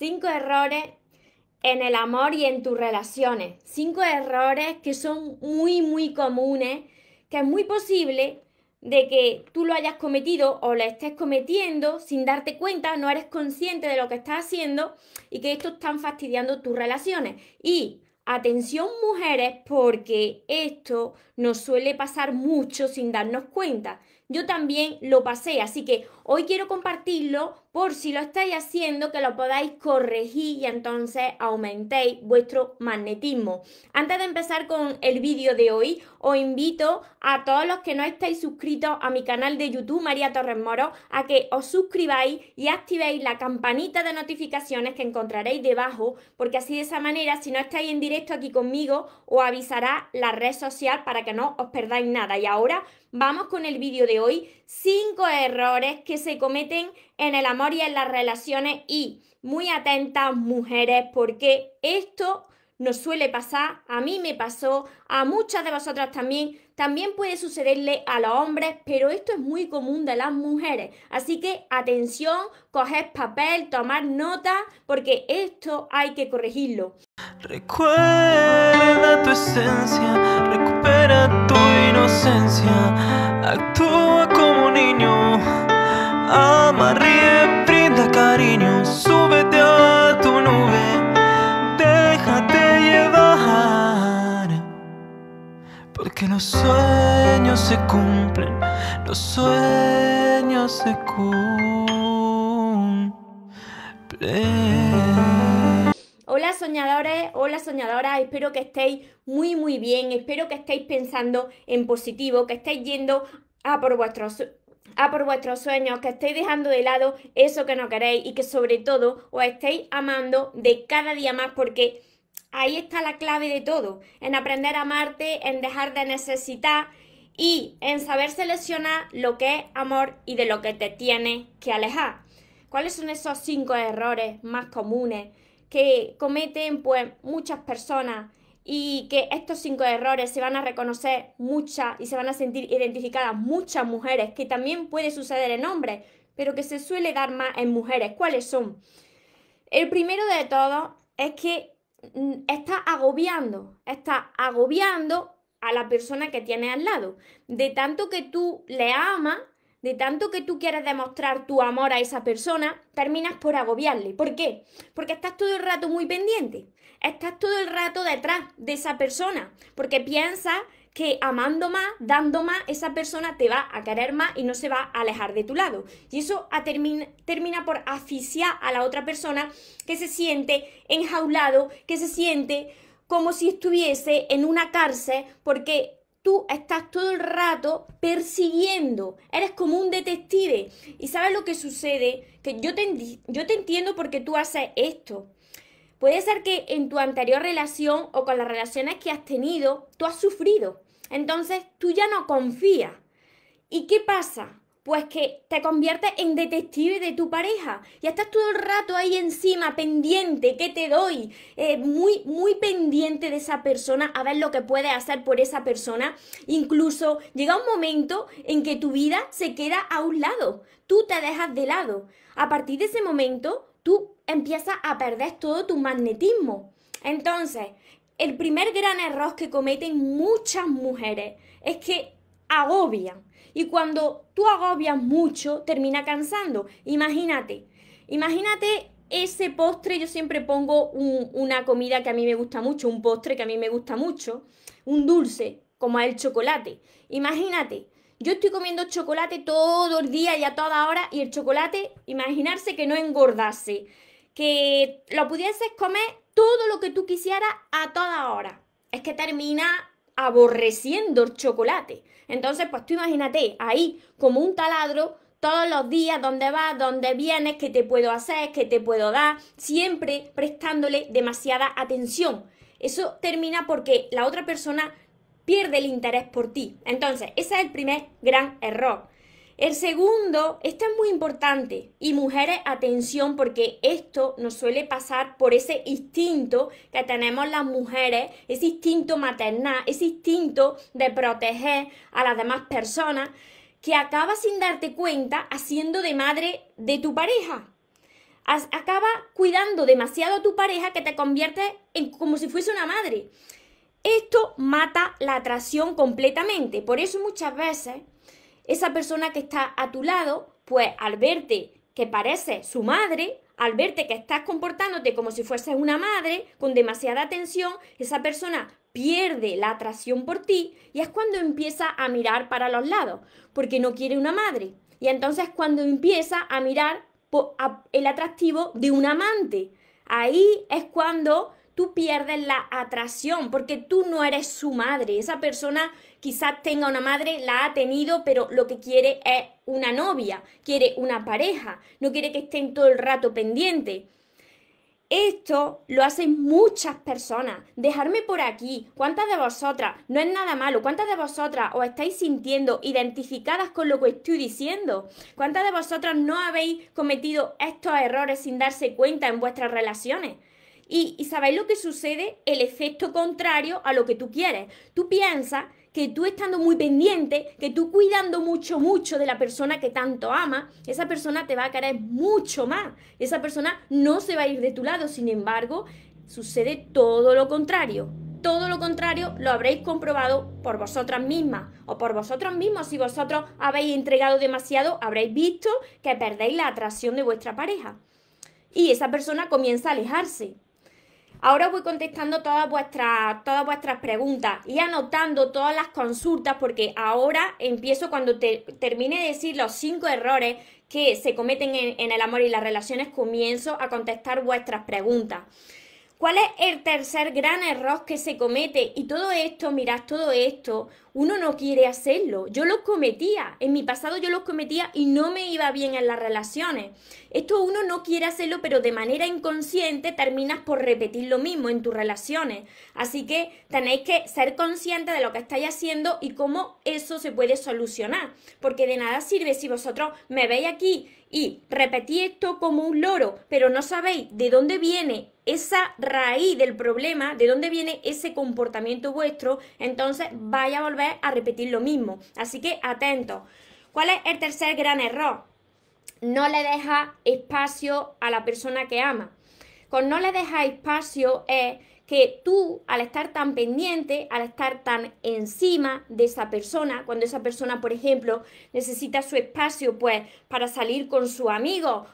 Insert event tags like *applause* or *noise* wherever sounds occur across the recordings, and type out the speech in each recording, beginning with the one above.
Cinco errores en el amor y en tus relaciones. Cinco errores que son muy, muy comunes, que es muy posible de que tú lo hayas cometido o lo estés cometiendo sin darte cuenta, no eres consciente de lo que estás haciendo y que esto está fastidiando tus relaciones. Y atención mujeres, porque esto nos suele pasar mucho sin darnos cuenta. Yo también lo pasé, así que Hoy quiero compartirlo por si lo estáis haciendo, que lo podáis corregir y entonces aumentéis vuestro magnetismo. Antes de empezar con el vídeo de hoy, os invito a todos los que no estáis suscritos a mi canal de YouTube, María Torres Moro, a que os suscribáis y activéis la campanita de notificaciones que encontraréis debajo, porque así de esa manera, si no estáis en directo aquí conmigo, os avisará la red social para que no os perdáis nada. Y ahora vamos con el vídeo de hoy cinco errores que se cometen en el amor y en las relaciones y muy atentas mujeres porque esto nos suele pasar, a mí me pasó, a muchas de vosotras también, también puede sucederle a los hombres, pero esto es muy común de las mujeres. Así que atención, coger papel, tomar nota, porque esto hay que corregirlo. Recuerda tu esencia, recupera tu inocencia, actúa. Ama, ríe, brinda cariño, súbete a tu nube, déjate llevar. Porque los sueños se cumplen, los sueños se cumplen. Hola soñadores, hola soñadoras, espero que estéis muy muy bien, espero que estéis pensando en positivo, que estéis yendo a por vuestros a ah, por vuestros sueños, que estéis dejando de lado eso que no queréis y que sobre todo os estéis amando de cada día más porque ahí está la clave de todo, en aprender a amarte, en dejar de necesitar y en saber seleccionar lo que es amor y de lo que te tiene que alejar. ¿Cuáles son esos cinco errores más comunes que cometen pues muchas personas y que estos cinco errores se van a reconocer muchas y se van a sentir identificadas muchas mujeres, que también puede suceder en hombres, pero que se suele dar más en mujeres. ¿Cuáles son? El primero de todos es que mm, estás agobiando, estás agobiando a la persona que tienes al lado. De tanto que tú le amas, de tanto que tú quieres demostrar tu amor a esa persona, terminas por agobiarle. ¿Por qué? Porque estás todo el rato muy pendiente estás todo el rato detrás de esa persona, porque piensas que amando más, dando más, esa persona te va a querer más y no se va a alejar de tu lado. Y eso termina, por asfixiar a la otra persona que se siente enjaulado, que se siente como si estuviese en una cárcel, porque tú estás todo el rato persiguiendo, eres como un detective. ¿Y sabes lo que sucede? Que yo te, yo te entiendo porque tú haces esto Puede ser que en tu anterior relación o con las relaciones que has tenido, tú has sufrido. Entonces tú ya no confías. ¿Y qué pasa? Pues que te conviertes en detective de tu pareja. Ya estás todo el rato ahí encima, pendiente, ¿qué te doy? Eh, muy, muy pendiente de esa persona, a ver lo que puedes hacer por esa persona. Incluso llega un momento en que tu vida se queda a un lado. Tú te dejas de lado. A partir de ese momento, tú empiezas a perder todo tu magnetismo. Entonces, el primer gran error que cometen muchas mujeres es que agobian. Y cuando tú agobias mucho, termina cansando. Imagínate, imagínate ese postre, yo siempre pongo una comida que a mí me gusta mucho, un postre que a mí me gusta mucho, un dulce, como el chocolate. Imagínate, yo estoy comiendo chocolate todo el día y a toda hora y el chocolate, imaginarse que no engordase que lo pudieses comer todo lo que tú quisieras a toda hora. Es que termina aborreciendo el chocolate. Entonces, pues tú imagínate ahí como un taladro todos los días, dónde vas, dónde vienes, qué te puedo hacer, qué te puedo dar, siempre prestándole demasiada atención. Eso termina porque la otra persona pierde el interés por ti. Entonces, ese es el primer gran error. El segundo, esto es muy importante. Y mujeres, atención, porque esto nos suele pasar por ese instinto que tenemos las mujeres, ese instinto maternal, ese instinto de proteger a las demás personas, que acaba sin darte cuenta haciendo de madre de tu pareja. Acaba cuidando demasiado a tu pareja que te convierte en como si fuese una madre. Esto mata la atracción completamente. Por eso muchas veces esa persona que está a tu lado, pues al verte que parece su madre, al verte que estás comportándote como si fueses una madre, con demasiada atención, esa persona pierde la atracción por ti y es cuando empieza a mirar para los lados, porque no quiere una madre. Y entonces cuando empieza a mirar el atractivo de un amante. Ahí es cuando tú pierdes la atracción porque tú no eres su madre. Esa persona quizás tenga una madre, la ha tenido, pero lo que quiere es una novia, quiere una pareja, no quiere que estén todo el rato pendiente. Esto lo hacen muchas personas. Dejarme por aquí. ¿Cuántas de vosotras? No es nada malo. ¿Cuántas de vosotras os estáis sintiendo identificadas con lo que estoy diciendo? ¿Cuántas de vosotras no habéis cometido estos errores sin darse cuenta en vuestras relaciones? y, sabéis lo que sucede, el efecto contrario a lo que tú quieres. Tú piensas que tú estando muy pendiente, que tú cuidando mucho, mucho de la persona que tanto ama, esa persona te va a querer mucho más. Esa persona no se va a ir de tu lado. Sin embargo, sucede todo lo contrario. Todo lo contrario lo habréis comprobado por vosotras mismas o por vosotros mismos. Si vosotros habéis entregado demasiado, habréis visto que perdéis la atracción de vuestra pareja. Y esa persona comienza a alejarse. Ahora voy contestando todas vuestras, todas vuestras preguntas y anotando todas las consultas porque ahora empiezo cuando termine de decir los cinco errores que se cometen en, en el amor y las relaciones, comienzo a contestar vuestras preguntas. ¿Cuál es el tercer gran error que se comete? Y todo esto, mirad, todo esto, uno no quiere hacerlo. Yo los cometía, en mi pasado yo los cometía y no me iba bien en las relaciones. Esto uno no quiere hacerlo, pero de manera inconsciente terminas por repetir lo mismo en tus relaciones. Así que tenéis que ser conscientes de lo que estáis haciendo y cómo eso se puede solucionar. Porque de nada sirve si vosotros me veis aquí y repetí esto como un loro, pero no sabéis de dónde viene esa raíz del problema, de dónde viene ese comportamiento vuestro, entonces vaya a volver a repetir lo mismo. Así que atento ¿Cuál es el tercer gran error? No le deja espacio a la persona que ama. Con no le deja espacio es que tú, al estar tan pendiente, al estar tan encima de esa persona, cuando esa persona, por ejemplo, necesita su espacio, pues, para salir con su amigo,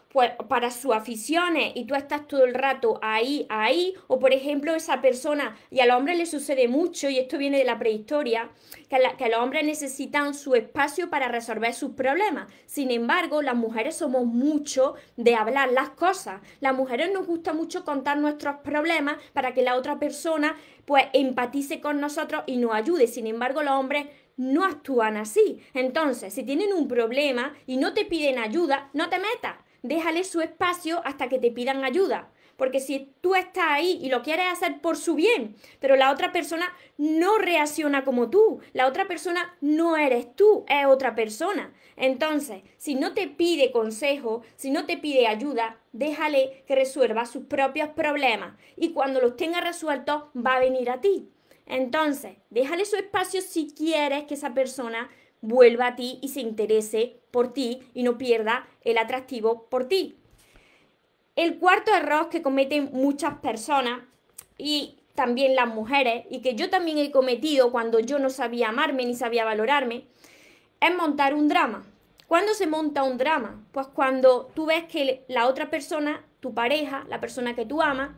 para sus aficiones eh, y tú estás todo el rato ahí, ahí, o por ejemplo esa persona, y al hombre le sucede mucho, y esto viene de la prehistoria, que, los hombres necesitan su espacio para resolver sus problemas. Sin embargo, las mujeres somos mucho de hablar las cosas. Las mujeres nos gusta mucho contar nuestros problemas para que la otra persona pues empatice con nosotros y nos ayude. Sin embargo, los hombres no actúan así. Entonces, si tienen un problema y no te piden ayuda, no te metas déjale su espacio hasta que te pidan ayuda. Porque si tú estás ahí y lo quieres hacer por su bien, pero la otra persona no reacciona como tú, la otra persona no eres tú, es otra persona. Entonces, si no te pide consejo, si no te pide ayuda, déjale que resuelva sus propios problemas y cuando los tenga resueltos va a venir a ti. Entonces, déjale su espacio si quieres que esa persona vuelva a ti y se interese por ti y no pierda el atractivo por ti. El cuarto error que cometen muchas personas y también las mujeres y que yo también he cometido cuando yo no sabía amarme ni sabía valorarme, es montar un drama. ¿Cuándo se monta un drama? Pues cuando tú ves que la otra persona, tu pareja, la persona que tú amas,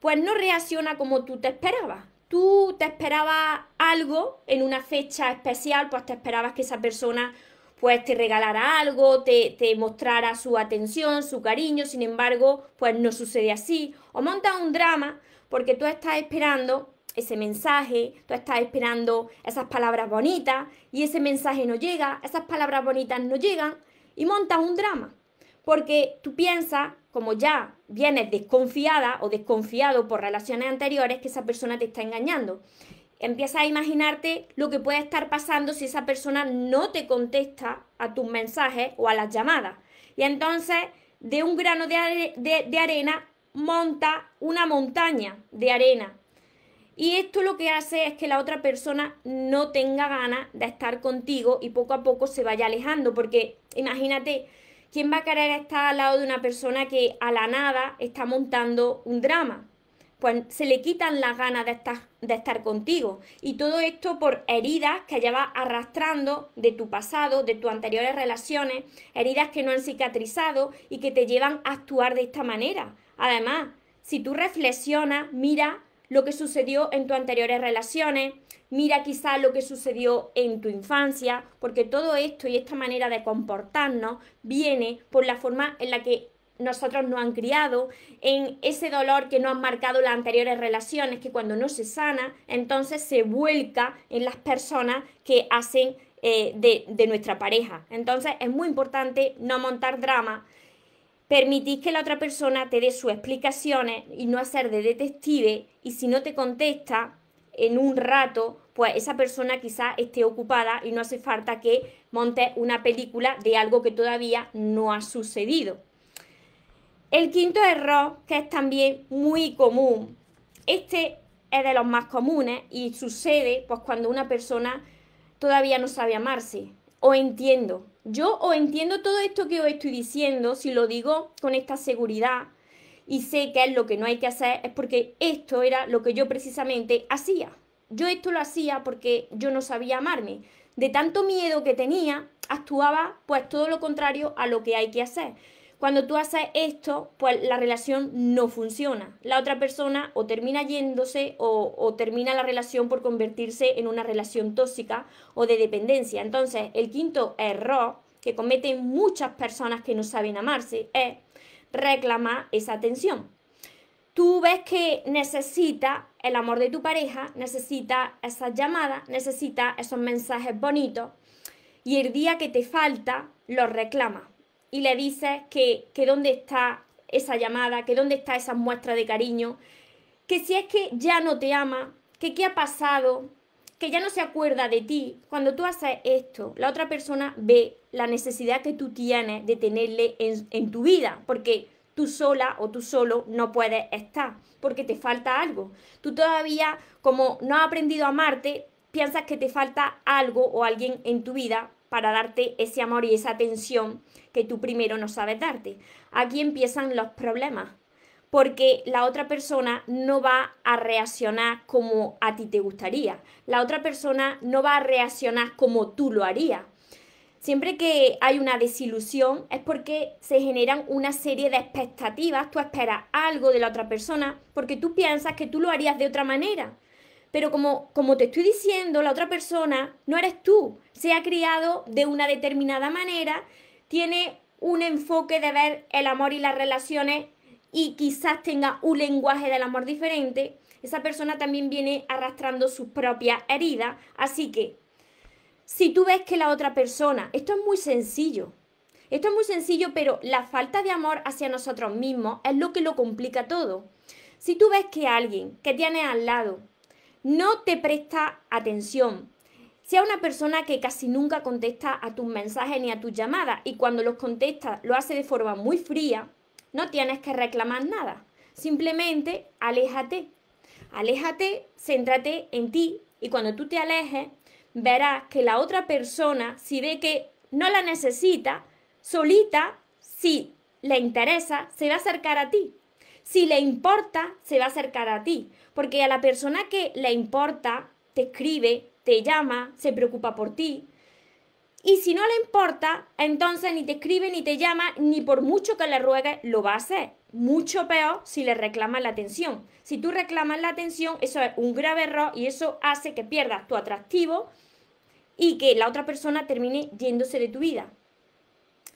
pues no reacciona como tú te esperabas. Tú te esperabas algo en una fecha especial, pues te esperabas que esa persona pues te regalara algo, te, te, mostrara su atención, su cariño, sin embargo, pues no sucede así. O montas un drama porque tú estás esperando ese mensaje, tú estás esperando esas palabras bonitas y ese mensaje no llega, esas palabras bonitas no llegan y montas un drama. Porque tú piensas, como ya vienes desconfiada o desconfiado por relaciones anteriores, que esa persona te está engañando empiezas a imaginarte lo que puede estar pasando si esa persona no te contesta a tus mensajes o a las llamadas. Y entonces, de un grano de, arena, monta una montaña de arena. Y esto lo que hace es que la otra persona no tenga ganas de estar contigo y poco a poco se vaya alejando, porque imagínate, ¿quién va a querer estar al lado de una persona que a la nada está montando un drama? pues se le quitan las ganas de estar, de estar contigo. Y todo esto por heridas que llevas arrastrando de tu pasado, de tus anteriores relaciones, heridas que no han cicatrizado y que te llevan a actuar de esta manera. Además, si tú reflexionas, mira lo que sucedió en tus anteriores relaciones, mira quizá lo que sucedió en tu infancia, porque todo esto y esta manera de comportarnos viene por la forma en la que nosotros no han criado, en ese dolor que nos han marcado las anteriores relaciones, que cuando no se sana, entonces se vuelca en las personas que hacen eh, de, nuestra pareja. Entonces es muy importante no montar drama, Permitir que la otra persona te dé sus explicaciones y no hacer de detective y si no te contesta en un rato, pues esa persona quizá esté ocupada y no hace falta que montes una película de algo que todavía no ha sucedido. El quinto error, que es también muy común, este es de los más comunes y sucede pues, cuando una persona todavía no sabe amarse. O entiendo, yo o entiendo todo esto que os estoy diciendo, si lo digo con esta seguridad y sé que es lo que no hay que hacer, es porque esto era lo que yo precisamente hacía. Yo esto lo hacía porque yo no sabía amarme. De tanto miedo que tenía, actuaba pues todo lo contrario a lo que hay que hacer. Cuando tú haces esto, pues la relación no funciona. La otra persona o termina yéndose o, termina la relación por convertirse en una relación tóxica o de dependencia. Entonces, el quinto error que cometen muchas personas que no saben amarse es reclamar esa atención. Tú ves que necesita el amor de tu pareja, necesita esas llamadas, necesita esos mensajes bonitos y el día que te falta los reclamas y le dices que, que dónde está esa llamada, que dónde está esa muestra de cariño, que si es que ya no te ama, que qué ha pasado, que ya no se acuerda de ti. Cuando tú haces esto, la otra persona ve la necesidad que tú tienes de tenerle en tu vida, porque tú sola o tú solo no puedes estar, porque te falta algo. Tú todavía, como no has aprendido a amarte, piensas que te falta algo o alguien en tu vida para darte ese amor y esa atención que tú primero no sabes darte. Aquí empiezan los problemas, porque la otra persona no va a reaccionar como a ti te gustaría, la otra persona no va a reaccionar como tú lo harías. Siempre que hay una desilusión es porque se generan una serie de expectativas, tú esperas algo de la otra persona porque tú piensas que tú lo harías de otra manera pero como, te estoy diciendo, la otra persona no eres tú. Se ha criado de una determinada manera, tiene un enfoque de ver el amor y las relaciones y quizás tenga un lenguaje del amor diferente. Esa persona también viene arrastrando sus propias heridas. Así que, si tú ves que la otra persona, esto es muy sencillo, esto es muy sencillo, pero la falta de amor hacia nosotros mismos es lo que lo complica todo. Si tú ves que alguien que tiene al lado no te presta atención. Sea una persona que casi nunca contesta a tus mensajes ni a tus llamadas y cuando los contesta lo hace de forma muy fría, no tienes que reclamar nada. Simplemente aléjate. Aléjate, céntrate en ti y cuando tú te alejes verás que la otra persona, si ve que no la necesita, solita, si le interesa, se va a acercar a ti. Si le importa, se va a acercar a ti, porque a la persona que le importa, te escribe, te llama, se preocupa por ti. Y si no le importa, entonces ni te escribe, ni te llama, ni por mucho que le ruegues, lo va a hacer. Mucho peor si le reclamas la atención. Si tú reclamas la atención, eso es un grave error y eso hace que pierdas tu atractivo y que la otra persona termine yéndose de tu vida.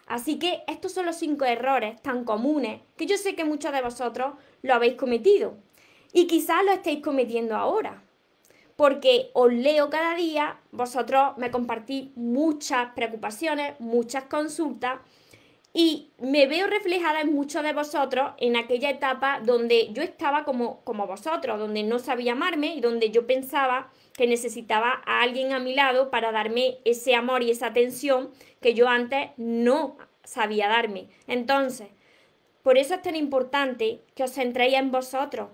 Así que estos son los cinco errores tan comunes que yo sé que muchos de vosotros lo habéis cometido y quizás lo estéis cometiendo ahora. Porque os leo cada día, vosotros me compartís muchas preocupaciones, muchas consultas y me veo reflejada en muchos de vosotros en aquella etapa donde yo estaba como, vosotros, donde no sabía amarme y donde yo pensaba que necesitaba a alguien a mi lado para darme ese amor y esa atención que yo antes no sabía darme. Entonces, por eso es tan importante que os centréis en vosotros,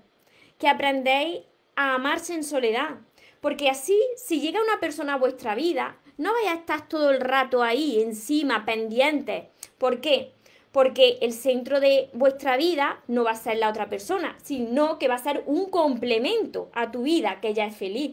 que aprendáis a amarse en soledad, porque así, si llega una persona a vuestra vida, no vais a estar todo el rato ahí, encima, pendiente. ¿Por qué? Porque el centro de vuestra vida no va a ser la otra persona, sino que va a ser un complemento a tu vida que ya es feliz.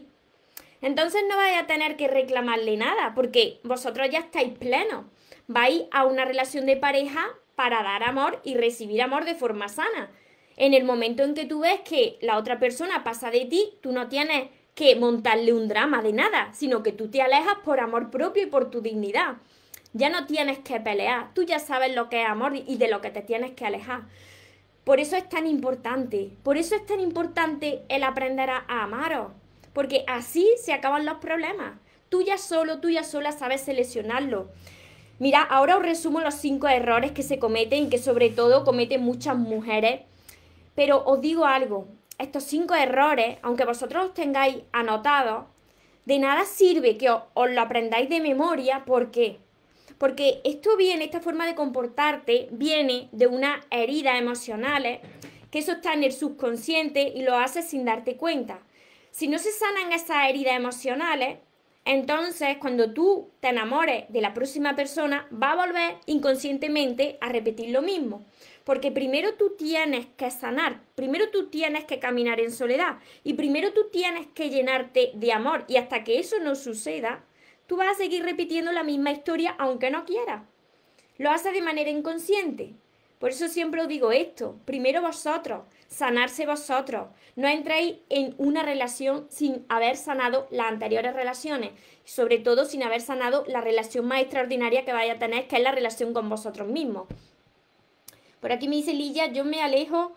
Entonces no vais a tener que reclamarle nada porque vosotros ya estáis plenos. Vais a una relación de pareja para dar amor y recibir amor de forma sana. En el momento en que tú ves que la otra persona pasa de ti, tú no tienes que montarle un drama de nada, sino que tú te alejas por amor propio y por tu dignidad. Ya no tienes que pelear, tú ya sabes lo que es amor y de lo que te tienes que alejar. Por eso es tan importante, por eso es tan importante el aprender a, amaros porque así se acaban los problemas. Tú ya solo, tú ya sola sabes seleccionarlo. Mira, ahora os resumo los cinco errores que se cometen y que sobre todo cometen muchas mujeres. Pero os digo algo, estos cinco errores, aunque vosotros los tengáis anotados, de nada sirve que os, lo aprendáis de memoria. ¿Por qué? Porque esto viene, esta forma de comportarte, viene de unas heridas emocionales, que eso está en el subconsciente y lo haces sin darte cuenta. Si no se sanan esas heridas emocionales, entonces cuando tú te enamores de la próxima persona, va a volver inconscientemente a repetir lo mismo. Porque primero tú tienes que sanar, primero tú tienes que caminar en soledad y primero tú tienes que llenarte de amor. Y hasta que eso no suceda, tú vas a seguir repitiendo la misma historia aunque no quieras. Lo haces de manera inconsciente. Por eso siempre os digo esto, primero vosotros, sanarse vosotros. No entréis en una relación sin haber sanado las anteriores relaciones, sobre todo sin haber sanado la relación más extraordinaria que vaya a tener, que es la relación con vosotros mismos. Por aquí me dice Lilla, yo me alejo,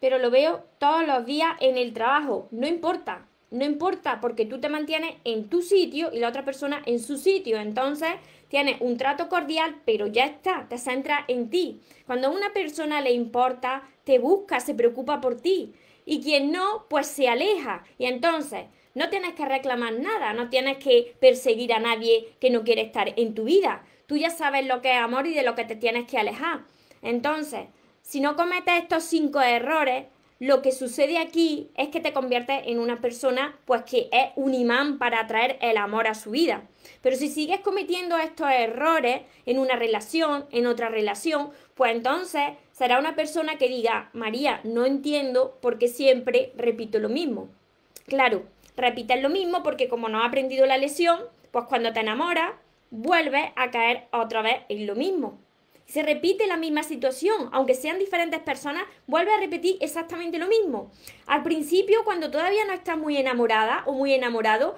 pero lo veo todos los días en el trabajo. No importa, no importa, porque tú te mantienes en tu sitio y la otra persona en su sitio. Entonces, tienes un trato cordial, pero ya está, te centra en ti. Cuando a una persona le importa, te busca, se preocupa por ti. Y quien no, pues se aleja. Y entonces, no tienes que reclamar nada, no tienes que perseguir a nadie que no quiere estar en tu vida. Tú ya sabes lo que es amor y de lo que te tienes que alejar. Entonces, si no cometes estos cinco errores, lo que sucede aquí es que te conviertes en una persona pues que es un imán para atraer el amor a su vida. Pero si sigues cometiendo estos errores en una relación, en otra relación, pues entonces será una persona que diga, María, no entiendo porque siempre repito lo mismo. Claro, repites lo mismo porque como no has aprendido la lección, pues cuando te enamoras, vuelves a caer otra vez en lo mismo se repite la misma situación, aunque sean diferentes personas, vuelve a repetir exactamente lo mismo. Al principio, cuando todavía no estás muy enamorada o muy enamorado,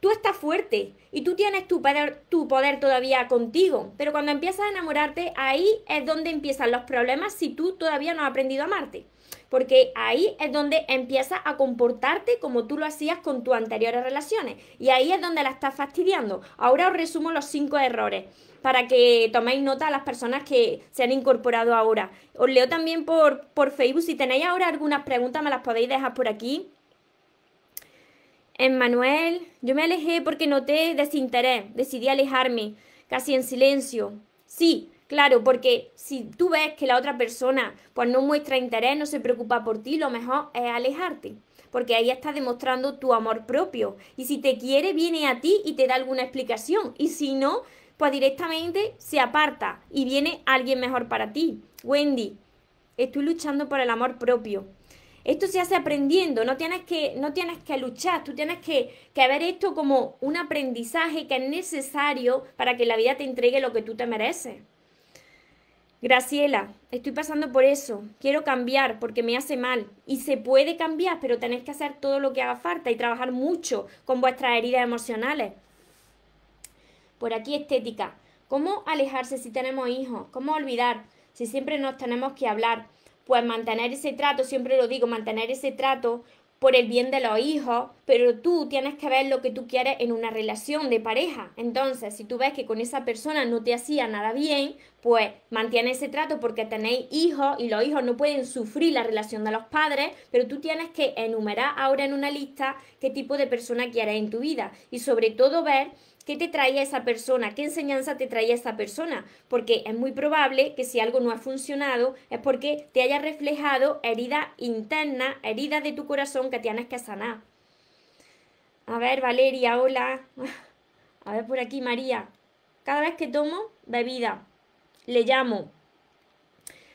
tú estás fuerte y tú tienes tu poder, tu poder todavía contigo, pero cuando empiezas a enamorarte, ahí es donde empiezan los problemas si tú todavía no has aprendido a amarte. Porque ahí es donde empiezas a comportarte como tú lo hacías con tus anteriores relaciones. Y ahí es donde la estás fastidiando. Ahora os resumo los cinco errores para que toméis nota a las personas que se han incorporado ahora. Os leo también por, Facebook. Si tenéis ahora algunas preguntas, me las podéis dejar por aquí. Emmanuel, yo me alejé porque noté desinterés, decidí alejarme, casi en silencio. Sí, claro, porque si tú ves que la otra persona pues no muestra interés, no se preocupa por ti, lo mejor es alejarte, porque ahí está demostrando tu amor propio. Y si te quiere, viene a ti y te da alguna explicación. Y si no, pues directamente se aparta y viene alguien mejor para ti. Wendy, estoy luchando por el amor propio. Esto se hace aprendiendo, no tienes que, no tienes que luchar, tú tienes que, que ver esto como un aprendizaje que es necesario para que la vida te entregue lo que tú te mereces. Graciela, estoy pasando por eso, quiero cambiar porque me hace mal y se puede cambiar, pero tenés que hacer todo lo que haga falta y trabajar mucho con vuestras heridas emocionales. Por aquí estética. ¿Cómo alejarse si tenemos hijos? ¿Cómo olvidar si siempre nos tenemos que hablar? Pues mantener ese trato, siempre lo digo, mantener ese trato por el bien de los hijos, pero tú tienes que ver lo que tú quieres en una relación de pareja. Entonces, si tú ves que con esa persona no te hacía nada bien, pues mantiene ese trato porque tenéis hijos y los hijos no pueden sufrir la relación de los padres, pero tú tienes que enumerar ahora en una lista qué tipo de persona quieres en tu vida y sobre todo ver ¿Qué te traía esa persona? ¿Qué enseñanza te traía esa persona? Porque es muy probable que si algo no ha funcionado es porque te haya reflejado herida interna, herida de tu corazón que tienes que sanar. A ver, Valeria, hola. A ver por aquí, María. Cada vez que tomo bebida, le llamo.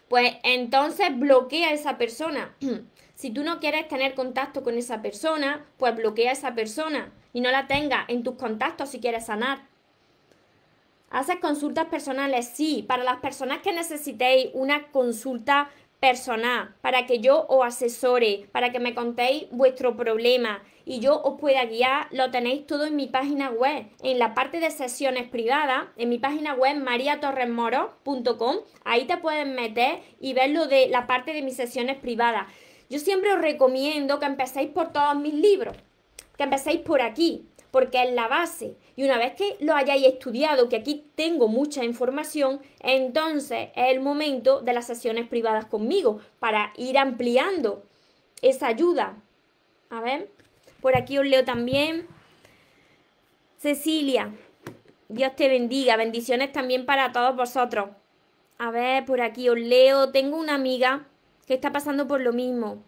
Pues entonces bloquea a esa persona. *clears throat* si tú no quieres tener contacto con esa persona, pues bloquea a esa persona y no la tenga en tus contactos si quieres sanar. Haces consultas personales, sí, para las personas que necesitéis una consulta personal, para que yo os asesore, para que me contéis vuestro problema y yo os pueda guiar, lo tenéis todo en mi página web, en la parte de sesiones privadas, en mi página web mariatorresmoro.com, ahí te pueden meter y ver lo de la parte de mis sesiones privadas. Yo siempre os recomiendo que empecéis por todos mis libros que empecéis por aquí, porque es la base. Y una vez que lo hayáis estudiado, que aquí tengo mucha información, entonces es el momento de las sesiones privadas conmigo para ir ampliando esa ayuda. A ver, por aquí os leo también. Cecilia, Dios te bendiga. Bendiciones también para todos vosotros. A ver, por aquí os leo. Tengo una amiga que está pasando por lo mismo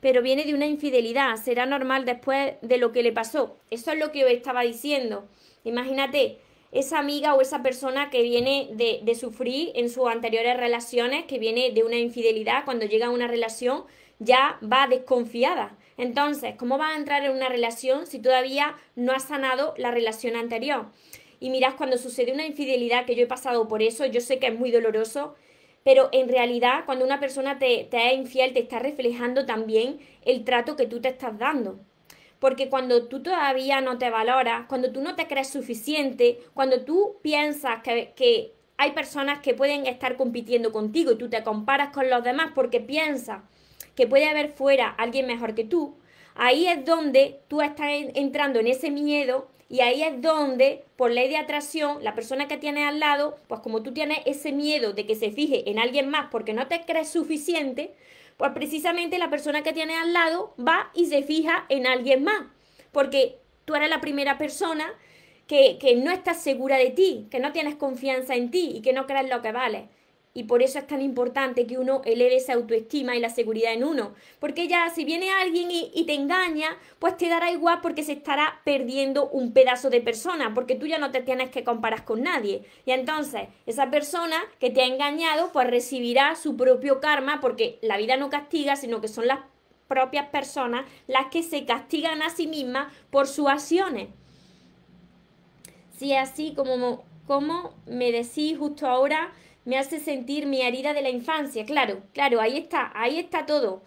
pero viene de una infidelidad, será normal después de lo que le pasó. Eso es lo que estaba diciendo. Imagínate, esa amiga o esa persona que viene de, sufrir en sus anteriores relaciones, que viene de una infidelidad, cuando llega a una relación ya va desconfiada. Entonces, ¿cómo va a entrar en una relación si todavía no ha sanado la relación anterior? Y mirad, cuando sucede una infidelidad, que yo he pasado por eso, yo sé que es muy doloroso, pero en realidad cuando una persona te, te es infiel te está reflejando también el trato que tú te estás dando. Porque cuando tú todavía no te valoras, cuando tú no te crees suficiente, cuando tú piensas que hay personas que pueden estar compitiendo contigo y tú te comparas con los demás porque piensas que puede haber fuera alguien mejor que tú, ahí es donde tú estás entrando en ese miedo y ahí es donde, por ley de atracción, la persona que tienes al lado, pues como tú tienes ese miedo de que se fije en alguien más porque no te crees suficiente, pues precisamente la persona que tienes al lado va y se fija en alguien más. Porque tú eres la primera persona que, no estás segura de ti, que no tienes confianza en ti y que no crees lo que vale y por eso es tan importante que uno eleve esa autoestima y la seguridad en uno. Porque ya si viene alguien y, te engaña, pues te dará igual porque se estará perdiendo un pedazo de persona, porque tú ya no te tienes que comparar con nadie. Y entonces esa persona que te ha engañado, pues recibirá su propio karma, porque la vida no castiga, sino que son las propias personas las que se castigan a sí mismas por sus acciones. Si es así como, como me decís justo ahora, me hace sentir mi herida de la infancia. Claro, claro, ahí está, ahí está todo.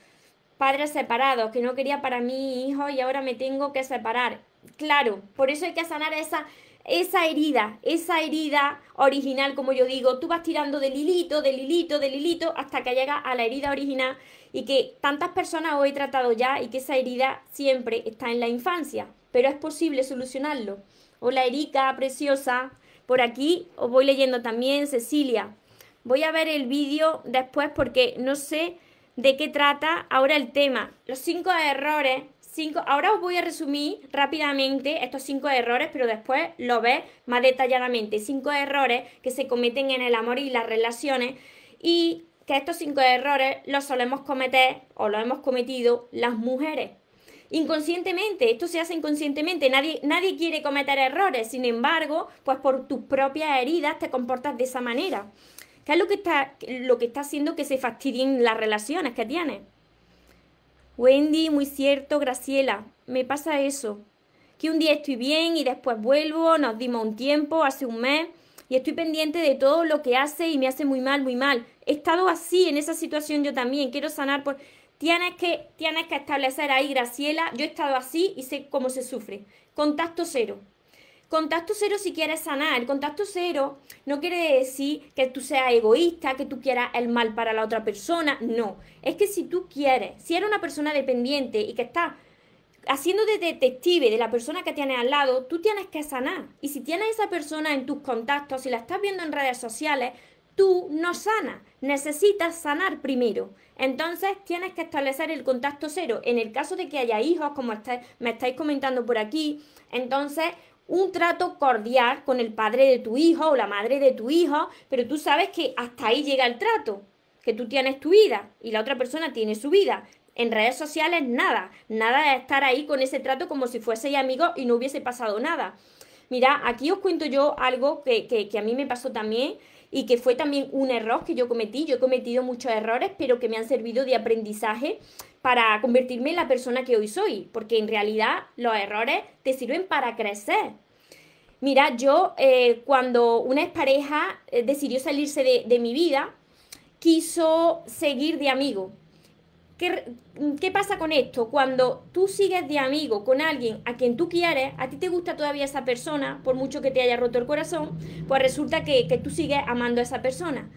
Padres separados, que no quería para mi hijo y ahora me tengo que separar. Claro, por eso hay que sanar esa, esa herida, esa herida original, como yo digo. Tú vas tirando del hilito, del hilito, del hilito, hasta que llega a la herida original y que tantas personas hoy he tratado ya y que esa herida siempre está en la infancia. Pero es posible solucionarlo. Hola Erika, preciosa. Por aquí os voy leyendo también, Cecilia. Voy a ver el vídeo después porque no sé de qué trata ahora el tema. Los cinco errores. Cinco, ahora os voy a resumir rápidamente estos cinco errores, pero después lo ves más detalladamente. Cinco errores que se cometen en el amor y las relaciones y que estos cinco errores los solemos cometer o los hemos cometido las mujeres. Inconscientemente, esto se hace inconscientemente, nadie, nadie quiere cometer errores, sin embargo, pues por tus propias heridas te comportas de esa manera. ¿Qué es lo que está, lo que está haciendo que se fastidien las relaciones que tienes? Wendy, muy cierto, Graciela, me pasa eso. Que un día estoy bien y después vuelvo, nos dimos un tiempo, hace un mes, y estoy pendiente de todo lo que hace y me hace muy mal, muy mal. He estado así en esa situación yo también, quiero sanar por... Tienes que, tienes que establecer ahí, Graciela, yo he estado así y sé cómo se sufre. Contacto cero. Contacto cero si quieres sanar. El contacto cero no quiere decir que tú seas egoísta, que tú quieras el mal para la otra persona. No. Es que si tú quieres, si eres una persona dependiente y que está de detective de la persona que tienes al lado, tú tienes que sanar. Y si tienes esa persona en tus contactos, si la estás viendo en redes sociales, tú no sanas. Necesitas sanar primero. Entonces tienes que establecer el contacto cero. En el caso de que haya hijos, como este, me estáis comentando por aquí, entonces un trato cordial con el padre de tu hijo o la madre de tu hijo, pero tú sabes que hasta ahí llega el trato, que tú tienes tu vida y la otra persona tiene su vida. En redes sociales nada, nada de estar ahí con ese trato como si fueseis amigos y no hubiese pasado nada. Mira, aquí os cuento yo algo que, que, que a mí me pasó también y que fue también un error que yo cometí. Yo he cometido muchos errores, pero que me han servido de aprendizaje para convertirme en la persona que hoy soy, porque en realidad los errores te sirven para crecer. Mira, yo eh, cuando una expareja pareja eh, decidió salirse de, mi vida, quiso seguir de amigo. ¿Qué, pasa con esto? Cuando tú sigues de amigo con alguien a quien tú quieres, a ti te gusta todavía esa persona, por mucho que te haya roto el corazón, pues resulta que, que tú sigues amando a esa persona.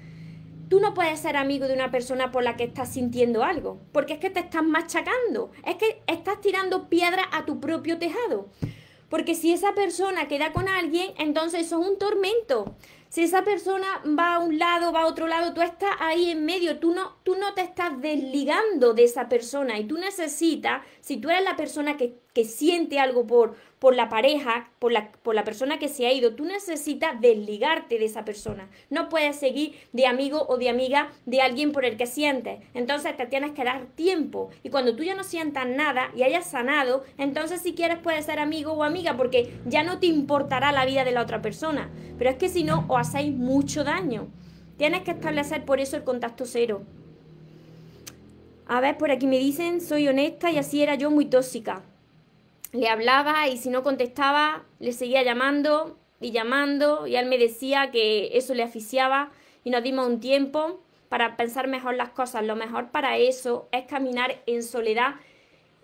Tú no puedes ser amigo de una persona por la que estás sintiendo algo, porque es que te estás machacando, es que estás tirando piedra a tu propio tejado. Porque si esa persona queda con alguien, entonces eso es un tormento. Si esa persona va a un lado, va a otro lado, tú estás ahí en medio, tú no, tú no te estás desligando de esa persona y tú necesitas, si tú eres la persona que siente algo por, por la pareja, por la, por la persona que se ha ido. Tú necesitas desligarte de esa persona. No puedes seguir de amigo o de amiga de alguien por el que sientes. Entonces te tienes que dar tiempo. Y cuando tú ya no sientas nada y hayas sanado, entonces si quieres puedes ser amigo o amiga porque ya no te importará la vida de la otra persona. Pero es que si no, os hacéis mucho daño. Tienes que establecer por eso el contacto cero. A ver, por aquí me dicen, soy honesta y así era yo muy tóxica le hablaba y si no contestaba, le seguía llamando y llamando y él me decía que eso le aficiaba y nos dimos un tiempo para pensar mejor las cosas. Lo mejor para eso es caminar en soledad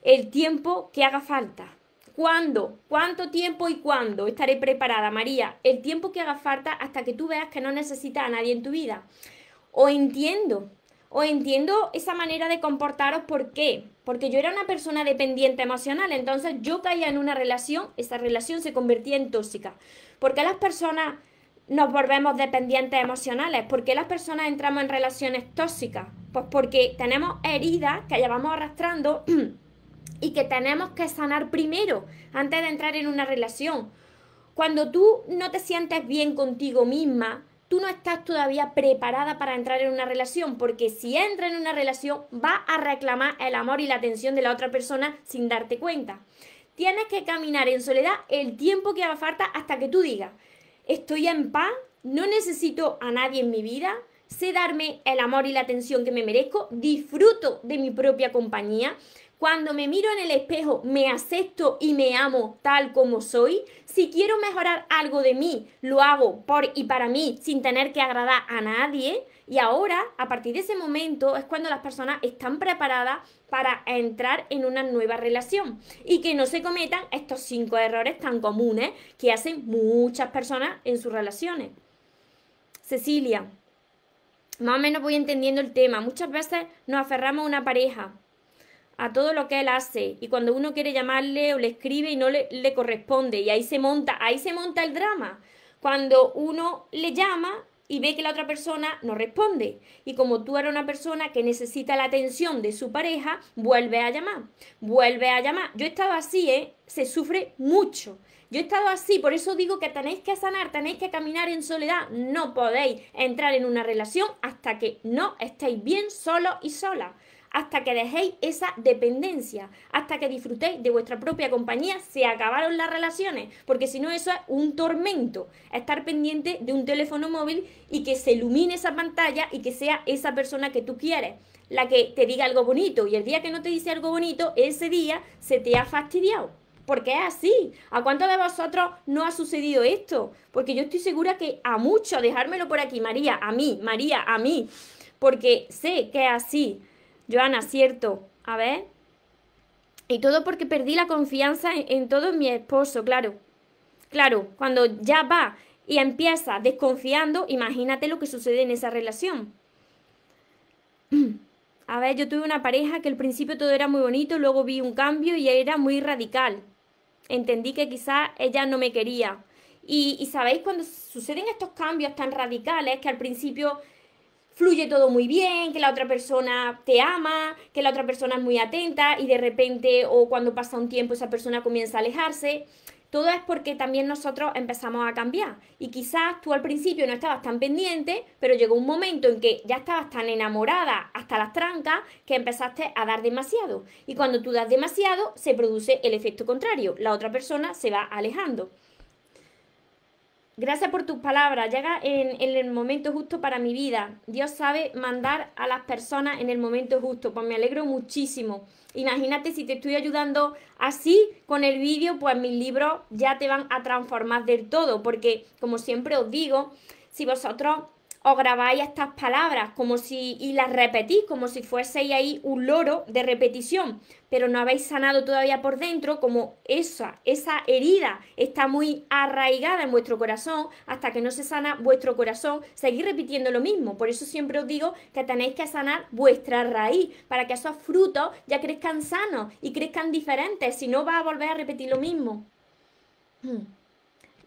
el tiempo que haga falta. ¿Cuándo? ¿Cuánto tiempo y cuándo? Estaré preparada, María. El tiempo que haga falta hasta que tú veas que no necesitas a nadie en tu vida. O entiendo o entiendo esa manera de comportaros, ¿por qué? Porque yo era una persona dependiente emocional, entonces yo caía en una relación, esa relación se convertía en tóxica. ¿Por qué las personas nos volvemos dependientes emocionales? ¿Por qué las personas entramos en relaciones tóxicas? Pues porque tenemos heridas que vamos arrastrando *clears throat* y que tenemos que sanar primero antes de entrar en una relación. Cuando tú no te sientes bien contigo misma, tú no estás todavía preparada para entrar en una relación, porque si entra en una relación va a reclamar el amor y la atención de la otra persona sin darte cuenta. Tienes que caminar en soledad el tiempo que haga falta hasta que tú digas, estoy en paz, no necesito a nadie en mi vida, sé darme el amor y la atención que me merezco, disfruto de mi propia compañía, cuando me miro en el espejo, me acepto y me amo tal como soy. Si quiero mejorar algo de mí, lo hago por y para mí sin tener que agradar a nadie. Y ahora, a partir de ese momento, es cuando las personas están preparadas para entrar en una nueva relación y que no se cometan estos cinco errores tan comunes que hacen muchas personas en sus relaciones. Cecilia, más o menos voy entendiendo el tema. Muchas veces nos aferramos a una pareja a todo lo que él hace y cuando uno quiere llamarle o le escribe y no le, corresponde y ahí se monta, ahí se monta el drama. Cuando uno le llama y ve que la otra persona no responde. Y como tú eres una persona que necesita la atención de su pareja, vuelve a llamar, vuelve a llamar. Yo he estado así, ¿eh? Se sufre mucho. Yo he estado así, por eso digo que tenéis que sanar, tenéis que caminar en soledad. No podéis entrar en una relación hasta que no estéis bien solo y sola hasta que dejéis esa dependencia, hasta que disfrutéis de vuestra propia compañía, se acabaron las relaciones, porque si no eso es un tormento, estar pendiente de un teléfono móvil y que se ilumine esa pantalla y que sea esa persona que tú quieres la que te diga algo bonito y el día que no te dice algo bonito, ese día se te ha fastidiado. Porque es así. ¿A cuántos de vosotros no ha sucedido esto? Porque yo estoy segura que a muchos, dejármelo por aquí, María, a mí, María, a mí, porque sé que es así. Joana, cierto. A ver. Y todo porque perdí la confianza en, todo mi esposo, claro. Claro, cuando ya va y empieza desconfiando, imagínate lo que sucede en esa relación. *clears throat* A ver, yo tuve una pareja que al principio todo era muy bonito, luego vi un cambio y era muy radical. Entendí que quizás ella no me quería. y sabéis, cuando suceden estos cambios tan radicales, que al principio fluye todo muy bien, que la otra persona te ama, que la otra persona es muy atenta y de repente o cuando pasa un tiempo esa persona comienza a alejarse. Todo es porque también nosotros empezamos a cambiar. Y quizás tú al principio no estabas tan pendiente, pero llegó un momento en que ya estabas tan enamorada hasta las trancas que empezaste a dar demasiado. Y cuando tú das demasiado, se produce el efecto contrario. La otra persona se va alejando. Gracias por tus palabras. Llega en, el momento justo para mi vida. Dios sabe mandar a las personas en el momento justo. Pues me alegro muchísimo. Imagínate si te estoy ayudando así con el vídeo, pues mis libros ya te van a transformar del todo. Porque, como siempre os digo, si vosotros os grabáis estas palabras como si y las repetís como si fueseis ahí un loro de repetición, pero no habéis sanado todavía por dentro, como esa esa herida está muy arraigada en vuestro corazón, hasta que no se sana vuestro corazón, seguís repitiendo lo mismo. Por eso siempre os digo que tenéis que sanar vuestra raíz para que esos frutos ya crezcan sanos y crezcan diferentes, si no va a volver a repetir lo mismo. *clears throat*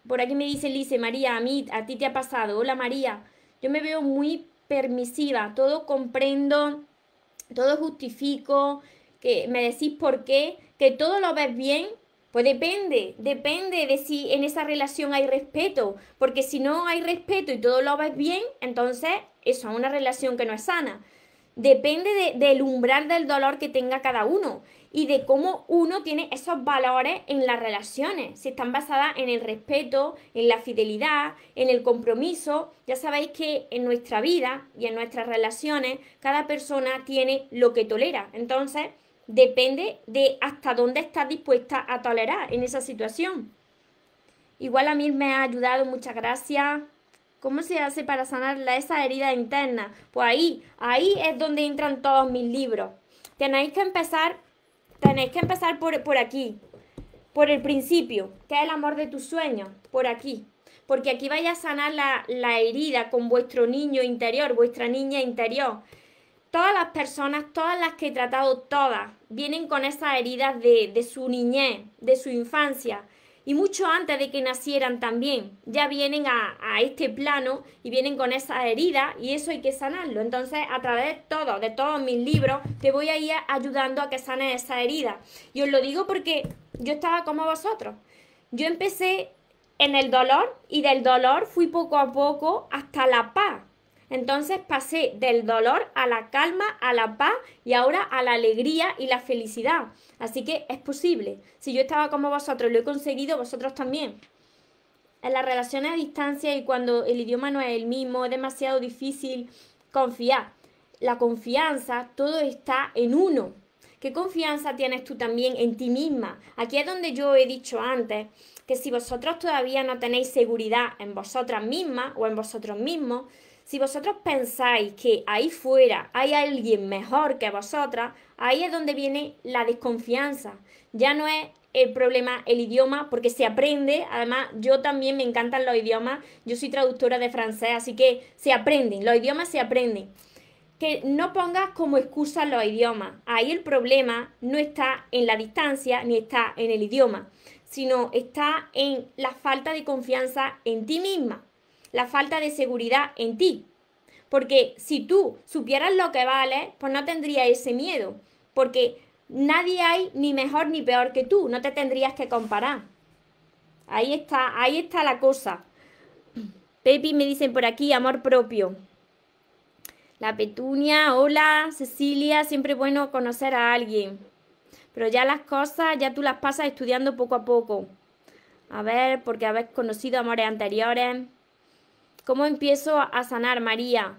Por aquí me dice Lice, María, a mí, a ti te ha pasado. Hola María. Yo me veo muy permisiva, todo comprendo, todo justifico, que me decís por qué, que todo lo ves bien, pues depende, depende de si en esa relación hay respeto, porque si no hay respeto y todo lo ves bien, entonces eso es una relación que no es sana. Depende de, del umbral del dolor que tenga cada uno y de cómo uno tiene esos valores en las relaciones, si están basadas en el respeto, en la fidelidad, en el compromiso. Ya sabéis que en nuestra vida y en nuestras relaciones cada persona tiene lo que tolera. Entonces, depende de hasta dónde estás dispuesta a tolerar en esa situación. Igual a mí me ha ayudado, muchas gracias. ¿Cómo se hace para sanar la, esa herida interna? Pues ahí, ahí es donde entran todos mis libros. Tenéis que empezar Tenéis que empezar por, por aquí, por el principio, que es el amor de tus sueños, por aquí. Porque aquí vais a sanar la, herida con vuestro niño interior, vuestra niña interior. Todas las personas, todas las que he tratado, todas, vienen con esas heridas de, de su niñez, de su infancia y mucho antes de que nacieran también, ya vienen a, este plano y vienen con esa herida y eso hay que sanarlo. Entonces, a través de todo, de todos mis libros, te voy a ir ayudando a que sane esa herida. Y os lo digo porque yo estaba como vosotros. Yo empecé en el dolor y del dolor fui poco a poco hasta la paz. Entonces pasé del dolor a la calma, a la paz y ahora a la alegría y la felicidad. Así que es posible. Si yo estaba como vosotros, lo he conseguido, vosotros también. En las relaciones a distancia y cuando el idioma no es el mismo, es demasiado difícil confiar. La confianza, todo está en uno. ¿Qué confianza tienes tú también en ti misma? Aquí es donde yo he dicho antes que si vosotros todavía no tenéis seguridad en vosotras mismas o en vosotros mismos, si vosotros pensáis que ahí fuera hay alguien mejor que vosotras, ahí es donde viene la desconfianza. Ya no es el problema el idioma, porque se aprende. Además, yo también me encantan los idiomas. Yo soy traductora de francés, así que se aprenden, los idiomas se aprenden. Que no pongas como excusa los idiomas. Ahí el problema no está en la distancia ni está en el idioma, sino está en la falta de confianza en ti misma la falta de seguridad en ti. Porque si tú supieras lo que vale, pues no tendrías ese miedo. Porque nadie hay ni mejor ni peor que tú. No te tendrías que comparar. Ahí está, ahí está la cosa. Pepi me dicen por aquí, amor propio. La Petunia, hola, Cecilia, siempre bueno conocer a alguien. Pero ya las cosas, ya tú las pasas estudiando poco a poco. A ver, porque habéis conocido amores anteriores. ¿Cómo empiezo a sanar, María?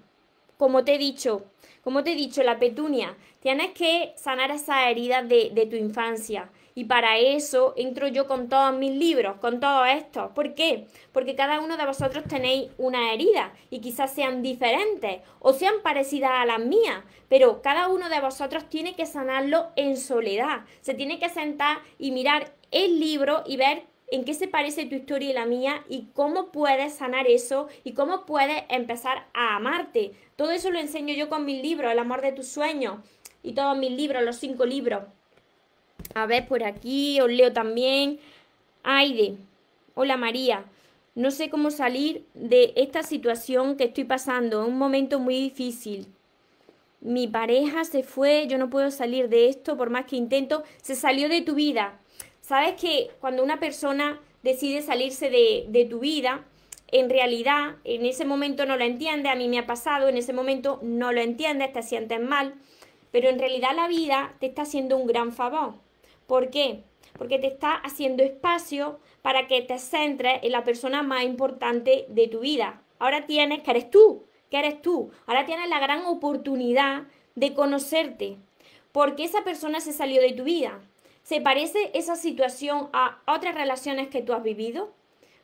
Como te he dicho, como te he dicho, la petunia, tienes que sanar esa herida de, tu infancia. Y para eso entro yo con todos mis libros, con todo esto. ¿Por qué? Porque cada uno de vosotros tenéis una herida y quizás sean diferentes o sean parecidas a las mías, pero cada uno de vosotros tiene que sanarlo en soledad. Se tiene que sentar y mirar el libro y ver en qué se parece tu historia y la mía y cómo puedes sanar eso y cómo puedes empezar a amarte. Todo eso lo enseño yo con mis libros, El amor de tus sueños y todos mis libros, los cinco libros. A ver, por aquí os leo también. Aide, hola María. No sé cómo salir de esta situación que estoy pasando, un momento muy difícil. Mi pareja se fue, yo no puedo salir de esto por más que intento. Se salió de tu vida Sabes que cuando una persona decide salirse de, tu vida, en realidad en ese momento no lo entiende, a mí me ha pasado, en ese momento no lo entiendes, te sientes mal, pero en realidad la vida te está haciendo un gran favor. ¿Por qué? Porque te está haciendo espacio para que te centres en la persona más importante de tu vida. Ahora tienes que eres tú, que eres tú. Ahora tienes la gran oportunidad de conocerte. Porque esa persona se salió de tu vida. ¿Se parece esa situación a otras relaciones que tú has vivido?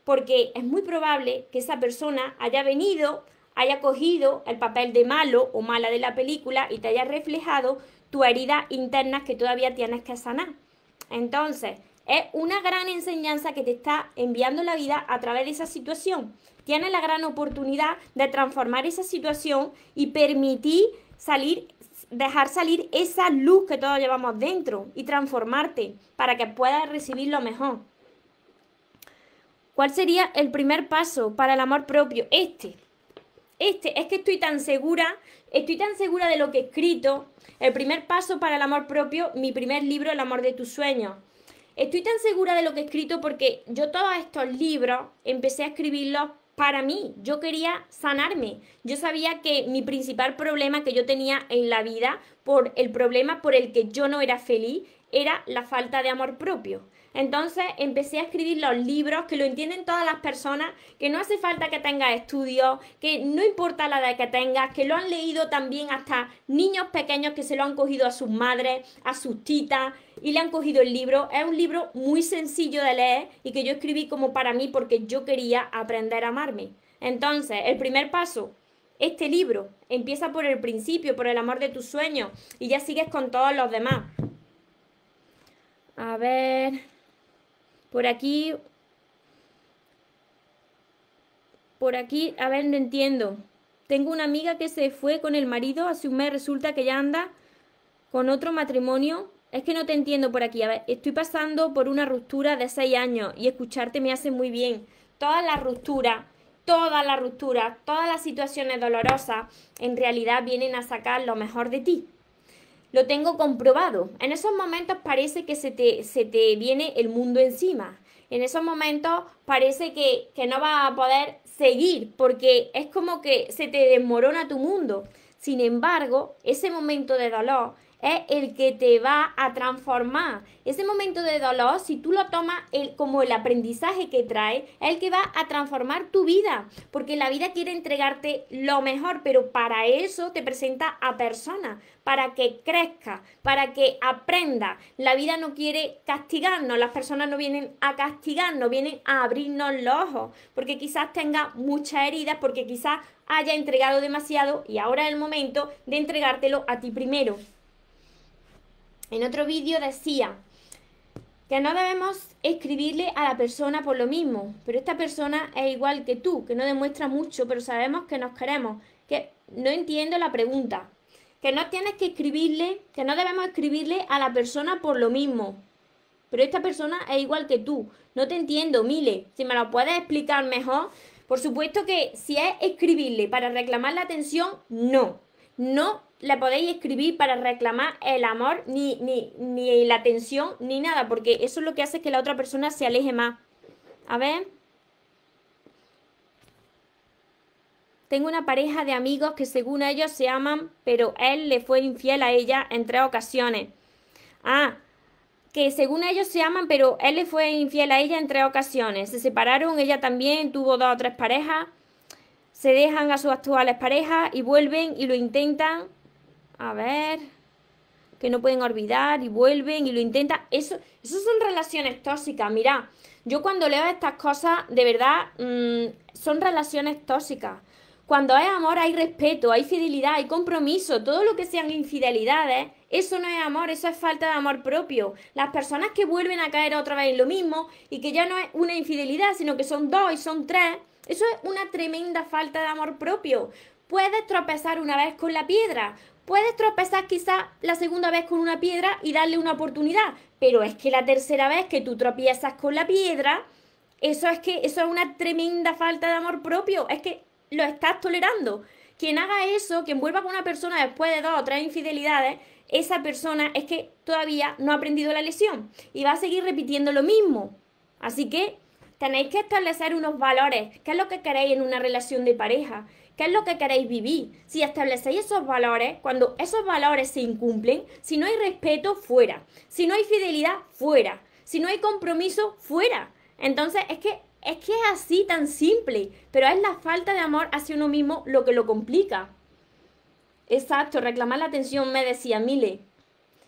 Porque es muy probable que esa persona haya venido, haya cogido el papel de malo o mala de la película y te haya reflejado tu herida interna que todavía tienes que sanar. Entonces, es una gran enseñanza que te está enviando la vida a través de esa situación. Tienes la gran oportunidad de transformar esa situación y permitir salir dejar salir esa luz que todos llevamos dentro y transformarte para que puedas recibir lo mejor. ¿Cuál sería el primer paso para el amor propio? Este. Este, es que estoy tan segura, estoy tan segura de lo que he escrito. El primer paso para el amor propio, mi primer libro, El amor de tus sueños. Estoy tan segura de lo que he escrito porque yo todos estos libros empecé a escribirlos para mí, yo quería sanarme. Yo sabía que mi principal problema que yo tenía en la vida, por el problema por el que yo no era feliz, era la falta de amor propio. Entonces empecé a escribir los libros que lo entienden todas las personas, que no hace falta que tengas estudios, que no importa la edad que tengas, que lo han leído también hasta niños pequeños que se lo han cogido a sus madres, a sus titas, y le han cogido el libro. Es un libro muy sencillo de leer y que yo escribí como para mí porque yo quería aprender a amarme. Entonces, el primer paso, este libro, empieza por el principio, por el amor de tus sueños y ya sigues con todos los demás. A ver, por aquí, por aquí, a ver, no entiendo. Tengo una amiga que se fue con el marido, hace un mes resulta que ya anda con otro matrimonio es que no te entiendo por aquí. estoy pasando por una ruptura de seis años y escucharte me hace muy bien. Todas las rupturas, todas las rupturas, todas las situaciones dolorosas, en realidad vienen a sacar lo mejor de ti. Lo tengo comprobado. En esos momentos parece que se te, viene el mundo encima. En esos momentos parece que, que no vas a poder seguir porque es como que se te desmorona tu mundo. Sin embargo, ese momento de dolor, es el que te va a transformar. Ese momento de dolor, si tú lo tomas el, como el aprendizaje que trae, es el que va a transformar tu vida, porque la vida quiere entregarte lo mejor, pero para eso te presenta a personas, para que crezca, para que aprenda. La vida no quiere castigarnos, las personas no vienen a castigarnos, vienen a abrirnos los ojos, porque quizás tenga muchas heridas, porque quizás haya entregado demasiado y ahora es el momento de entregártelo a ti primero. En otro vídeo decía que no debemos escribirle a la persona por lo mismo, pero esta persona es igual que tú, que no demuestra mucho, pero sabemos que nos queremos, que no entiendo la pregunta, que no tienes que escribirle, que no debemos escribirle a la persona por lo mismo, pero esta persona es igual que tú, no te entiendo, Mile, si me lo puedes explicar mejor, por supuesto que si es escribirle para reclamar la atención, no, no la podéis escribir para reclamar el amor, ni, ni, ni la atención, ni nada, porque eso es lo que hace que la otra persona se aleje más. A ver. Tengo una pareja de amigos que según ellos se aman, pero él le fue infiel a ella en tres ocasiones. Ah, que según ellos se aman, pero él le fue infiel a ella en tres ocasiones. Se separaron, ella también tuvo dos o tres parejas. Se dejan a sus actuales parejas y vuelven y lo intentan. A ver. Que no pueden olvidar y vuelven y lo intentan. Eso, eso son relaciones tóxicas. Mira, yo cuando leo estas cosas, de verdad, mm, son relaciones tóxicas. Cuando hay amor hay respeto, hay fidelidad, hay compromiso, todo lo que sean infidelidades, eso no es amor, eso es falta de amor propio. Las personas que vuelven a caer otra vez en lo mismo y que ya no es una infidelidad, sino que son dos y son tres, eso es una tremenda falta de amor propio. Puedes tropezar una vez con la piedra, Puedes tropezar quizás la segunda vez con una piedra y darle una oportunidad, pero es que la tercera vez que tú tropiezas con la piedra, eso es que eso es una tremenda falta de amor propio, es que lo estás tolerando. Quien haga eso, quien vuelva con una persona después de dos o tres infidelidades, esa persona es que todavía no ha aprendido la lección y va a seguir repitiendo lo mismo. Así que tenéis que establecer unos valores, qué es lo que queréis en una relación de pareja, qué es lo que queréis vivir. Si establecéis esos valores, cuando esos valores se incumplen, si no hay respeto, fuera. Si no hay fidelidad, fuera. Si no hay compromiso, fuera. Entonces es que es que es así tan simple, pero es la falta de amor hacia uno mismo lo que lo complica. Exacto, reclamar la atención, me decía Mile.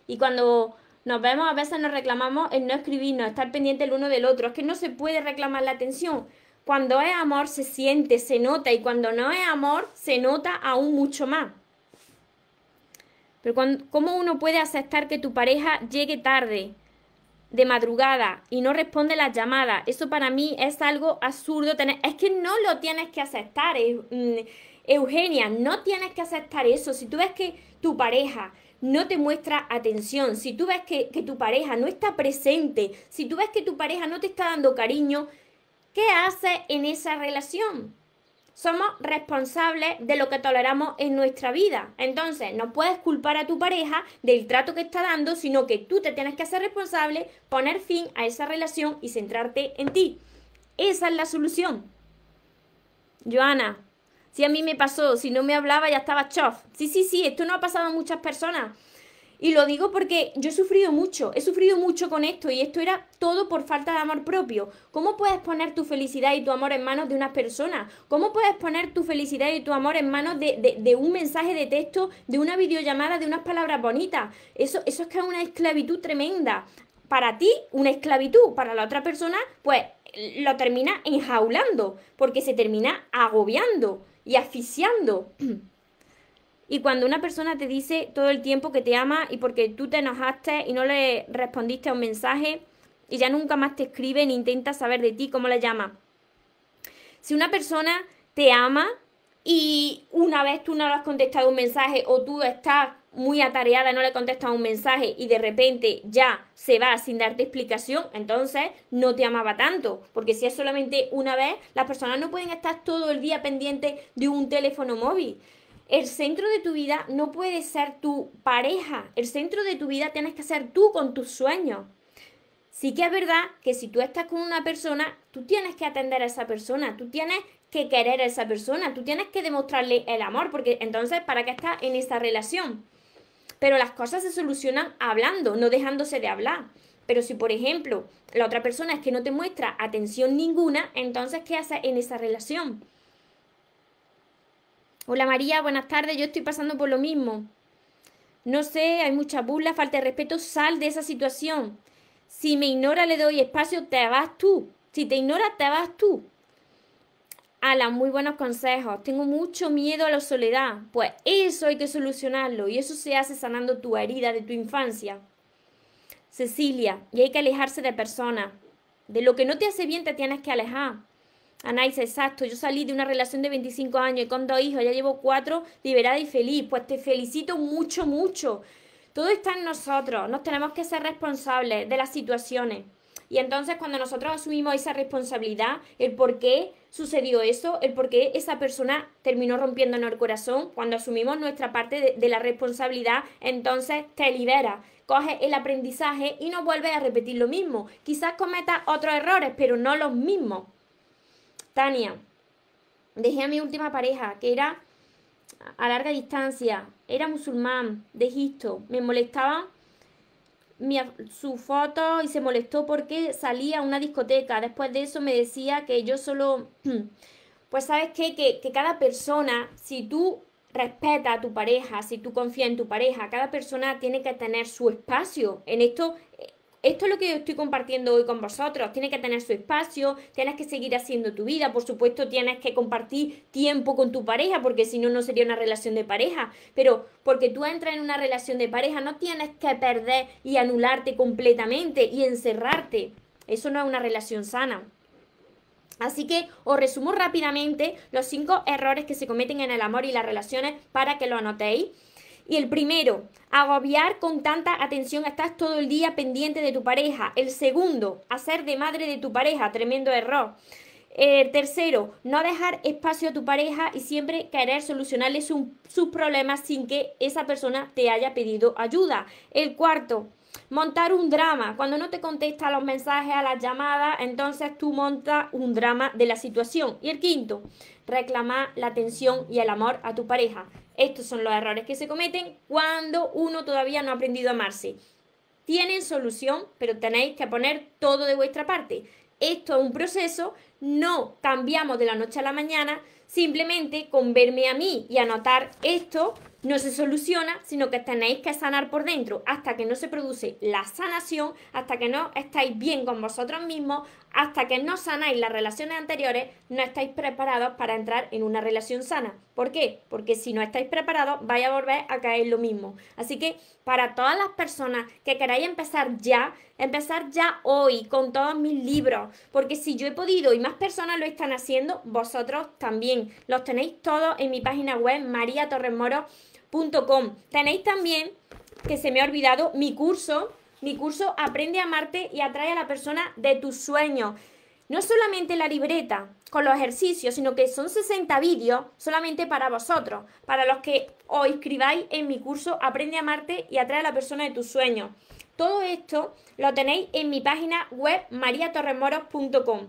Y cuando nos vemos, a veces nos reclamamos en no escribirnos, estar pendiente el uno del otro. Es que no se puede reclamar la atención. Cuando es amor se siente, se nota y cuando no es amor se nota aún mucho más. Pero ¿cómo uno puede aceptar que tu pareja llegue tarde, de madrugada y no responde las llamadas? Eso para mí es algo absurdo. Tener, es que no lo tienes que aceptar, mm, Eugenia, no tienes que aceptar eso. Si tú ves que tu pareja no te muestra atención, si tú ves que, que tu pareja no está presente, si tú ves que tu pareja no te está dando cariño, ¿Qué hace en esa relación? Somos responsables de lo que toleramos en nuestra vida. Entonces, no puedes culpar a tu pareja del trato que está dando, sino que tú te tienes que hacer responsable, poner fin a esa relación y centrarte en ti. Esa es la solución. Joana, si a mí me pasó, si no me hablaba ya estaba chof. Sí, sí, sí, esto no ha pasado a muchas personas. Y lo digo porque yo he sufrido mucho, he sufrido mucho con esto y esto era todo por falta de amor propio. ¿Cómo puedes poner tu felicidad y tu amor en manos de una persona? ¿Cómo puedes poner tu felicidad y tu amor en manos de, un mensaje de texto, de una videollamada, de unas palabras bonitas? Eso, eso es que es una esclavitud tremenda. Para ti, una esclavitud, para la otra persona, pues lo termina enjaulando, porque se termina agobiando y asfixiando. *clears throat* Y cuando una persona te dice todo el tiempo que te ama y porque tú te enojaste y no le respondiste a un mensaje y ya nunca más te escribe ni intenta saber de ti, ¿cómo la llama? Si una persona te ama y una vez tú no le has contestado un mensaje o tú estás muy atareada, no le contestas un mensaje y de repente ya se va sin darte explicación, entonces no te amaba tanto. Porque si es solamente una vez, las personas no pueden estar todo el día pendiente de un teléfono móvil el centro de tu vida no puede ser tu pareja, el centro de tu vida tienes que ser tú con tus sueños. Sí que es verdad que si tú estás con una persona, tú tienes que atender a esa persona, tú tienes que querer a esa persona, tú tienes que demostrarle el amor, porque entonces, ¿para qué estás en esa relación? Pero las cosas se solucionan hablando, no dejándose de hablar. Pero si, por ejemplo, la otra persona es que no te muestra atención ninguna, entonces, ¿qué haces en esa relación? Hola María, buenas tardes. Yo estoy pasando por lo mismo. No sé, hay mucha burla, falta de respeto, sal de esa situación. Si me ignora, le doy espacio, te vas tú. Si te ignora, te vas tú. Alan, muy buenos consejos. Tengo mucho miedo a la soledad. Pues eso hay que solucionarlo y eso se hace sanando tu herida de tu infancia. Cecilia, y hay que alejarse de personas. De lo que no te hace bien te tienes que alejar. Anaisa, exacto. Yo salí de una relación de 25 años y con dos hijos, ya llevo cuatro liberada y feliz. Pues te felicito mucho, mucho. Todo está en nosotros. Nos tenemos que ser responsables de las situaciones. Y entonces cuando nosotros asumimos esa responsabilidad, el por qué sucedió eso, el por qué esa persona terminó rompiéndonos el corazón, cuando asumimos nuestra parte de, la responsabilidad, entonces te libera, coges el aprendizaje y no vuelves a repetir lo mismo. Quizás cometas otros errores, pero no los mismos. Tania, dejé a mi última pareja, que era a larga distancia, era musulmán de Egipto, me molestaba su foto y se molestó porque salía a una discoteca. Después de eso me decía que yo solo, *clears throat* pues sabes qué, que, que cada persona, si tú respetas a tu pareja, si tú confías en tu pareja, cada persona tiene que tener su espacio. En esto eh, esto es lo que yo estoy compartiendo hoy con vosotros. Tienes que tener su espacio, tienes que seguir haciendo tu vida, por supuesto tienes que compartir tiempo con tu pareja, porque si no, no sería una relación de pareja. Pero porque tú entras en una relación de pareja, no tienes que perder y anularte completamente y encerrarte. Eso no es una relación sana. Así que os resumo rápidamente los cinco errores que se cometen en el amor y las relaciones para que lo anotéis. Y el primero, agobiar con tanta atención, estás todo el día pendiente de tu pareja. El segundo, hacer de madre de tu pareja, tremendo error. El tercero, no dejar espacio a tu pareja y siempre querer solucionarle sus problemas sin que esa persona te haya pedido ayuda. El cuarto, montar un drama. Cuando no te contesta los mensajes a las llamadas, entonces tú montas un drama de la situación. Y el quinto, reclamar la atención y el amor a tu pareja. Estos son los errores que se cometen cuando uno todavía no ha aprendido a amarse. Tienen solución, pero tenéis que poner todo de vuestra parte. Esto es un proceso, no cambiamos de la noche a la mañana, simplemente con verme a mí y anotar esto no se soluciona, sino que tenéis que sanar por dentro hasta que no se produce la sanación, hasta que no estáis bien con vosotros mismos, hasta que no sanáis las relaciones anteriores, no estáis preparados para entrar en una relación sana. ¿Por qué? Porque si no estáis preparados, vais a volver a caer lo mismo. Así que para todas las personas que queráis empezar ya, empezar ya hoy con todos mis libros, porque si yo he podido y más personas lo están haciendo, vosotros también. Los tenéis todos en mi página web, María Torres Tenéis también, que se me ha olvidado, mi curso. Mi curso Aprende a amarte y atrae a la persona de tus sueños. No solamente la libreta con los ejercicios, sino que son 60 vídeos solamente para vosotros, para los que os inscribáis en mi curso Aprende a amarte y atrae a la persona de tus sueños. Todo esto lo tenéis en mi página web mariatorremoros.com.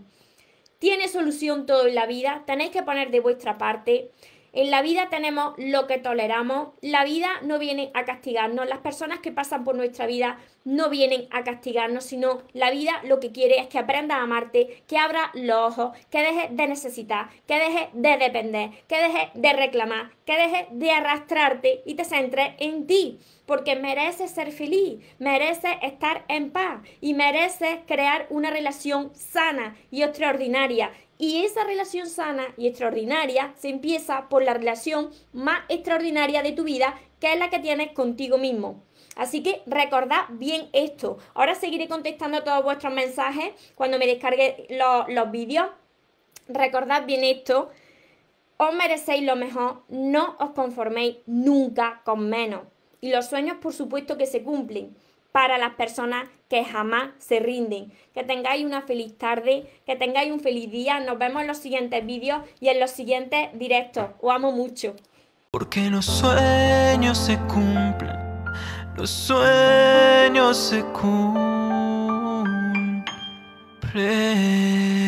Tiene solución todo en la vida, tenéis que poner de vuestra parte. En la vida tenemos lo que toleramos, la vida no viene a castigarnos, las personas que pasan por nuestra vida no vienen a castigarnos, sino la vida lo que quiere es que aprendas a amarte, que abra los ojos, que dejes de necesitar, que dejes de depender, que dejes de reclamar, que dejes de arrastrarte y te centres en ti, porque mereces ser feliz, mereces estar en paz y mereces crear una relación sana y extraordinaria y esa relación sana y extraordinaria se empieza por la relación más extraordinaria de tu vida, que es la que tienes contigo mismo. Así que recordad bien esto. Ahora seguiré contestando todos vuestros mensajes cuando me descargue los vídeos. Recordad bien esto. Os merecéis lo mejor. No os conforméis nunca con menos. Y los sueños, por supuesto, que se cumplen para las personas que jamás se rinden. Que tengáis una feliz tarde, que tengáis un feliz día. Nos vemos en los siguientes vídeos y en los siguientes directos. Os amo mucho. Porque los sueños se cumplen, los sueños se cumplen.